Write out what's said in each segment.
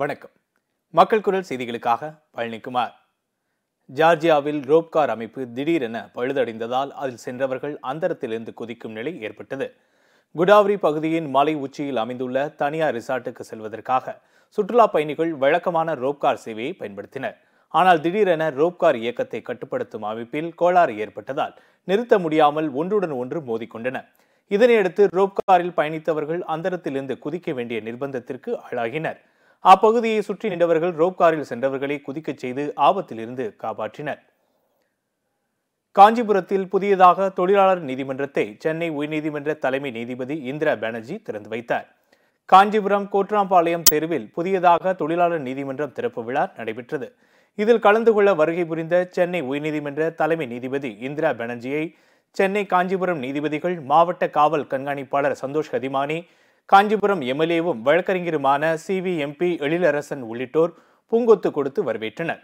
வணக்கம் மக்கள் குரல் செய்திகளுக்காக பழனிக்குமார் ஜார்ஜியாவில் ரோப்கார் அமைப்பு திடீரென பழுதடைந்ததால் அதில் சென்றவர்கள் அந்தரத்திலிருந்து குதிக்கும் நிலை ஏற்பட்டது குடாவரி பகுதியின் மலை உச்சியில் அமைந்துள்ள தனியார் ரிசார்ட்டுக்கு செல்வதற்காக சுற்றுலா பயணிகள் வழக்கமான ரோப்கார் சேவையை பயன்படுத்தினர் ஆனால் திடீரென ரோப்கார் இயக்கத்தை கட்டுப்படுத்தும் அமைப்பில் கோளாறு ஏற்பட்டதால் நிறுத்த முடியாமல் ஒன்றுடன் ஒன்று மோதிக்கொண்டன இதனையடுத்து ரோப்காரில் பயணித்தவர்கள் அந்தரத்திலிருந்து குதிக்க வேண்டிய நிர்பந்தத்திற்கு ஆளாகினர் அப்பகுதியை சுற்றி நின்றவர்கள் ரோப் காரில் சென்றவர்களை குதிக்கச் செய்து ஆபத்திலிருந்து காப்பாற்றினர் காஞ்சிபுரத்தில் புதியதாக தொழிலாளர் நீதிமன்றத்தை சென்னை உயர்நீதிமன்ற தலைமை நீதிபதி இந்திரா பானர்ஜி திறந்து வைத்தார் காஞ்சிபுரம் கோட்ராம்பாளையம் தெருவில் புதியதாக தொழிலாளர் நீதிமன்றம் திறப்பு விழா நடைபெற்றது இதில் கலந்து கொள்ள வருகை புரிந்த சென்னை உயர்நீதிமன்ற தலைமை நீதிபதி இந்திரா பானர்ஜியை சென்னை காஞ்சிபுரம் நீதிபதிகள் மாவட்ட காவல் கண்காணிப்பாளர் சந்தோஷ் கதிமானி காஞ்சிபுரம் எம்எல்ஏவும் வழக்கறிஞருமான சிவிஎம்பி எம்பி எழிலரசன் உள்ளிட்டோர் பூங்கொத்து கொடுத்து வரவேற்றனர்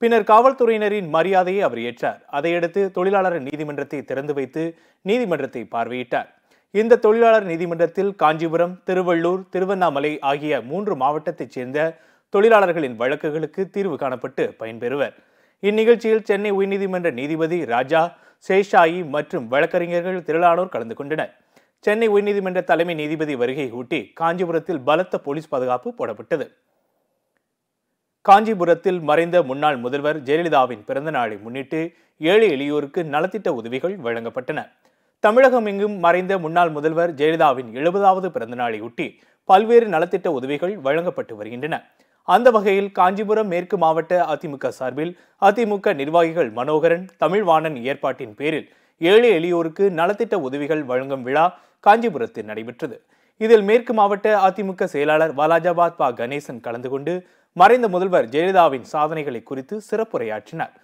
பின்னர் காவல்துறையினரின் மரியாதையை அவர் ஏற்றார் அதையடுத்து தொழிலாளர் நீதிமன்றத்தை திறந்து வைத்து நீதிமன்றத்தை பார்வையிட்டார் இந்த தொழிலாளர் நீதிமன்றத்தில் காஞ்சிபுரம் திருவள்ளூர் திருவண்ணாமலை ஆகிய மூன்று மாவட்டத்தைச் சேர்ந்த தொழிலாளர்களின் வழக்குகளுக்கு தீர்வு காணப்பட்டு பயன்பெறுவர் இந்நிகழ்ச்சியில் சென்னை உயர்நீதிமன்ற நீதிபதி ராஜா சேஷாயி மற்றும் வழக்கறிஞர்கள் திரளானோர் கலந்து கொண்டனர் சென்னை உயர்நீதிமன்ற தலைமை நீதிபதி வருகை கூட்டி காஞ்சிபுரத்தில் பலத்த போலீஸ் பாதுகாப்பு போடப்பட்டது காஞ்சிபுரத்தில் மறைந்த முன்னாள் முதல்வர் ஜெயலலிதாவின் பிறந்த நாளை முன்னிட்டு ஏழை எளியோருக்கு நலத்திட்ட உதவிகள் வழங்கப்பட்டன தமிழகம் எங்கும் மறைந்த முன்னாள் முதல்வர் ஜெயலலிதாவின் எழுபதாவது பிறந்த நாளையொட்டி பல்வேறு நலத்திட்ட உதவிகள் வழங்கப்பட்டு வருகின்றன அந்த வகையில் காஞ்சிபுரம் மேற்கு மாவட்ட அதிமுக சார்பில் அதிமுக நிர்வாகிகள் மனோகரன் தமிழ்வாணன் ஏற்பாட்டின் பேரில் ஏழை எளியோருக்கு நலத்திட்ட உதவிகள் வழங்கும் விழா காஞ்சிபுரத்தில் நடைபெற்றது இதில் மேற்கு மாவட்ட அதிமுக செயலாளர் வாலாஜாபாத் பா கணேசன் கலந்து கொண்டு மறைந்த முதல்வர் ஜெயலலிதாவின் சாதனைகளை குறித்து சிறப்புரையாற்றினார்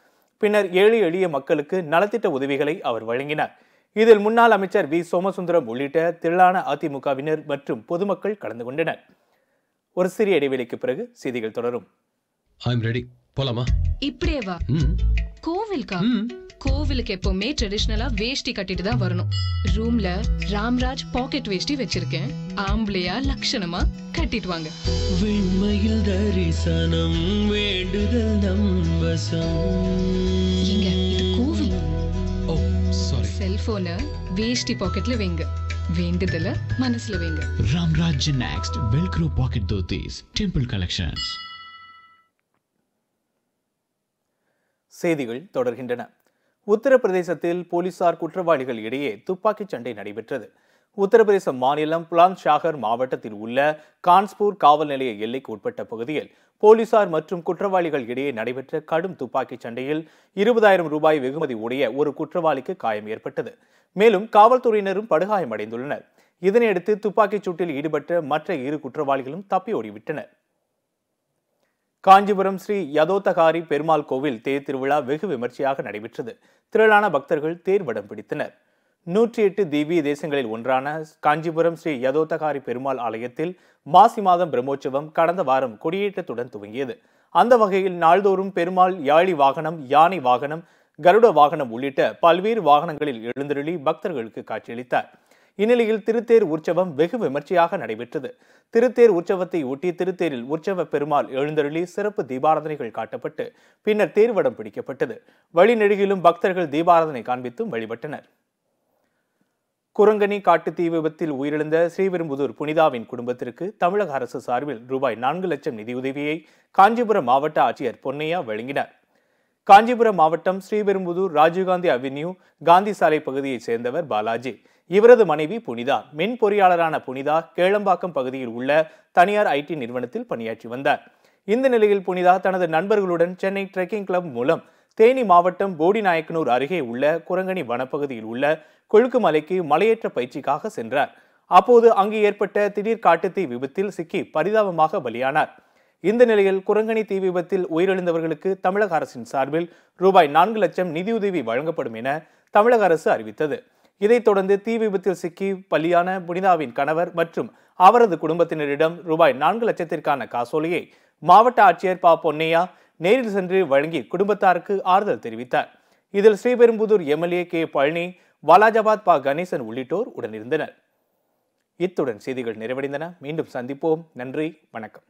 பின்னர் ஏழை எளிய மக்களுக்கு நலத்திட்ட உதவிகளை அவர் வழங்கினார் இதில் முன்னாள் அமைச்சர் வி சோமசுந்தரம் உள்ளிட்ட திரளான அதிமுகவினர் மற்றும் பொதுமக்கள் கலந்து கொண்டனர் ஒரு சிறிய இடைவெளிக்கு பிறகு செய்திகள் தொடரும் போலாமா இப்படியே வா கோவில்கா கோவிலுக்கு எப்பவுமே ட்ரெடிஷ்னலா வேஷ்டி கட்டிட்டு தான் வரணும் ரூம்ல ராம்ராஜ் பாக்கெட் வேஷ்டி வச்சிருக்கேன் ஆம்பளையா லட்சணமா கட்டிட்டு வாங்க வெண்மையில் தரிசனம் வேண்டுதல் நம்பசம் இங்க கோவில் ஓ சாரி செல்போன வேஷ்டி பாக்கெட்ல வைங்க வேண்டுதல மனசுல வைங்க Ramraj next velcro pocket dhotis temple collections செய்திகள் தொடர்கின்றன உத்தரப்பிரதேசத்தில் போலீசார் குற்றவாளிகள் இடையே துப்பாக்கிச் சண்டை நடைபெற்றது உத்தரப்பிரதேச மாநிலம் புலாந்த் ஷாகர் மாவட்டத்தில் உள்ள கான்ஸ்பூர் காவல் நிலைய எல்லைக்கு உட்பட்ட பகுதியில் போலீசார் மற்றும் குற்றவாளிகள் இடையே நடைபெற்ற கடும் துப்பாக்கிச் சண்டையில் இருபதாயிரம் ரூபாய் வெகுமதி உடைய ஒரு குற்றவாளிக்கு காயம் ஏற்பட்டது மேலும் காவல்துறையினரும் படுகாயமடைந்துள்ளனர் இதனையடுத்து துப்பாக்கிச் சூட்டில் ஈடுபட்ட மற்ற இரு குற்றவாளிகளும் தப்பியோடிவிட்டனர் காஞ்சிபுரம் ஸ்ரீ யதோத்தகாரி பெருமாள் கோவில் தேர் திருவிழா வெகு விமர்சையாக நடைபெற்றது திரளான பக்தர்கள் வடம் பிடித்தனர் நூற்றி எட்டு திவ்ய தேசங்களில் ஒன்றான காஞ்சிபுரம் ஸ்ரீ யதோத்தகாரி பெருமாள் ஆலயத்தில் மாசி மாதம் பிரம்மோற்சவம் கடந்த வாரம் கொடியேற்றத்துடன் துவங்கியது அந்த வகையில் நாள்தோறும் பெருமாள் யாழி வாகனம் யானை வாகனம் கருட வாகனம் உள்ளிட்ட பல்வேறு வாகனங்களில் எழுந்தருளி பக்தர்களுக்கு காட்சியளித்தார் இந்நிலையில் திருத்தேர் உற்சவம் வெகு விமர்சையாக நடைபெற்றது திருத்தேர் உற்சவத்தை ஒட்டி திருத்தேரில் உற்சவ பெருமாள் எழுந்தருளி சிறப்பு தீபாராதனைகள் காட்டப்பட்டு பின்னர் தேர்வடம் பிடிக்கப்பட்டது வழிநெடுகிலும் பக்தர்கள் தீபாராதனை காண்பித்தும் வழிபட்டனர் குரங்கனி காட்டு தீ விபத்தில் உயிரிழந்த ஸ்ரீபெரும்புதூர் புனிதாவின் குடும்பத்திற்கு தமிழக அரசு சார்பில் ரூபாய் நான்கு லட்சம் நிதியுதவியை காஞ்சிபுரம் மாவட்ட ஆட்சியர் பொன்னையா வழங்கினார் காஞ்சிபுரம் மாவட்டம் ஸ்ரீபெரும்புதூர் ராஜீவ்காந்தி அவென்யூ காந்தி சாலை பகுதியைச் சேர்ந்தவர் பாலாஜி இவரது மனைவி புனிதா மின் பொறியாளரான புனிதா கேளம்பாக்கம் பகுதியில் உள்ள தனியார் ஐடி நிறுவனத்தில் பணியாற்றி வந்தார் இந்த நிலையில் புனிதா தனது நண்பர்களுடன் சென்னை ட்ரெக்கிங் கிளப் மூலம் தேனி மாவட்டம் போடிநாயக்கனூர் அருகே உள்ள குரங்கணி வனப்பகுதியில் உள்ள கொழுக்கு மலைக்கு மலையேற்ற பயிற்சிக்காக சென்றார் அப்போது அங்கு ஏற்பட்ட திடீர் காட்டுத்தீ விபத்தில் சிக்கி பரிதாபமாக பலியானார் இந்த நிலையில் குரங்கணி தீ விபத்தில் உயிரிழந்தவர்களுக்கு தமிழக அரசின் சார்பில் ரூபாய் நான்கு லட்சம் நிதியுதவி வழங்கப்படும் என தமிழக அரசு அறிவித்தது இதைத் தொடர்ந்து தீ விபத்தில் சிக்கி பலியான புனிதாவின் கணவர் மற்றும் அவரது குடும்பத்தினரிடம் ரூபாய் நான்கு லட்சத்திற்கான காசோலையை மாவட்ட ஆட்சியர் பா பொன்னையா நேரில் சென்று வழங்கி குடும்பத்தாருக்கு ஆறுதல் தெரிவித்தார் இதில் ஸ்ரீபெரும்புதூர் எம்எல்ஏ கே பழனி வாலாஜாபாத் பா கணேசன் உள்ளிட்டோர் உடனிருந்தனர் இத்துடன் செய்திகள் நிறைவடைந்தன மீண்டும் சந்திப்போம் நன்றி வணக்கம்